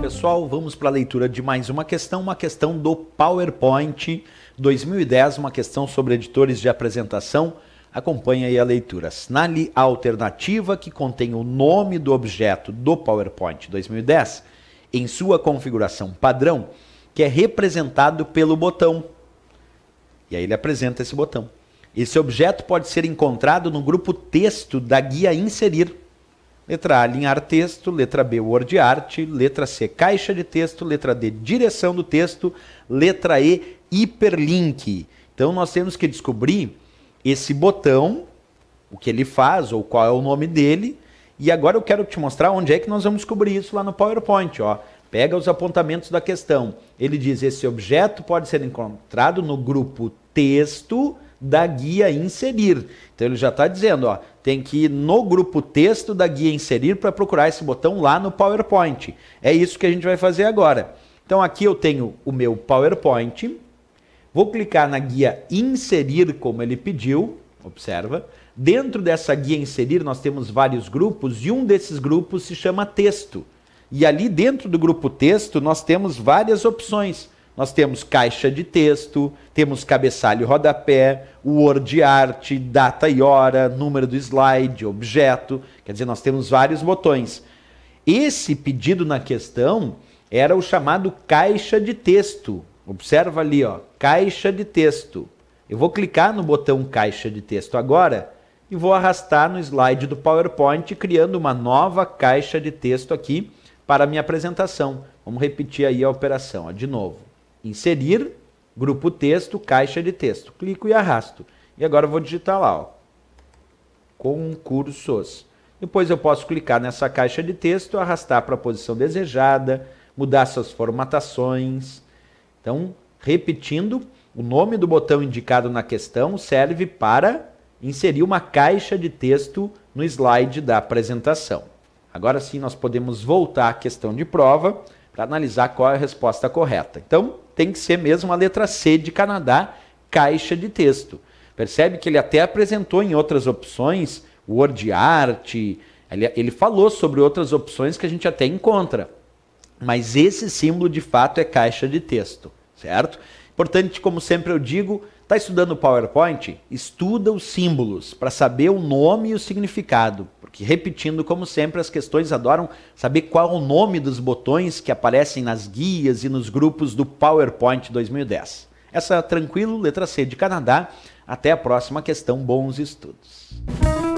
pessoal, vamos para a leitura de mais uma questão, uma questão do PowerPoint 2010, uma questão sobre editores de apresentação. Acompanhe aí a leitura. Assinale a alternativa que contém o nome do objeto do PowerPoint 2010 em sua configuração padrão, que é representado pelo botão. E aí ele apresenta esse botão. Esse objeto pode ser encontrado no grupo texto da guia inserir Letra A, alinhar texto. Letra B, word art. Letra C, caixa de texto. Letra D, direção do texto. Letra E, hiperlink. Então nós temos que descobrir esse botão, o que ele faz ou qual é o nome dele. E agora eu quero te mostrar onde é que nós vamos descobrir isso lá no PowerPoint. Ó. Pega os apontamentos da questão. Ele diz: esse objeto pode ser encontrado no grupo texto da guia inserir. Então ele já está dizendo, ó, tem que ir no grupo texto da guia inserir para procurar esse botão lá no PowerPoint. É isso que a gente vai fazer agora. Então aqui eu tenho o meu PowerPoint. Vou clicar na guia inserir como ele pediu, observa. Dentro dessa guia inserir nós temos vários grupos e um desses grupos se chama texto. E ali dentro do grupo texto nós temos várias opções nós temos caixa de texto, temos cabeçalho rodapé, word art, data e hora, número do slide, objeto, quer dizer, nós temos vários botões. Esse pedido na questão era o chamado caixa de texto. Observa ali, ó, caixa de texto. Eu vou clicar no botão caixa de texto agora e vou arrastar no slide do PowerPoint, criando uma nova caixa de texto aqui para a minha apresentação. Vamos repetir aí a operação, ó, de novo. Inserir, grupo texto, caixa de texto. Clico e arrasto. E agora eu vou digitar lá, ó, concursos. Depois eu posso clicar nessa caixa de texto, arrastar para a posição desejada, mudar suas formatações. Então, repetindo, o nome do botão indicado na questão serve para inserir uma caixa de texto no slide da apresentação. Agora sim, nós podemos voltar à questão de prova para analisar qual é a resposta correta. Então, tem que ser mesmo a letra C de Canadá, caixa de texto. Percebe que ele até apresentou em outras opções, WordArt, ele, ele falou sobre outras opções que a gente até encontra. Mas esse símbolo de fato é caixa de texto, certo? Importante, como sempre eu digo, está estudando PowerPoint? Estuda os símbolos para saber o nome e o significado. Porque, repetindo, como sempre, as questões adoram saber qual o nome dos botões que aparecem nas guias e nos grupos do PowerPoint 2010. Essa é tranquilo, letra C de Canadá. Até a próxima questão. Bons estudos.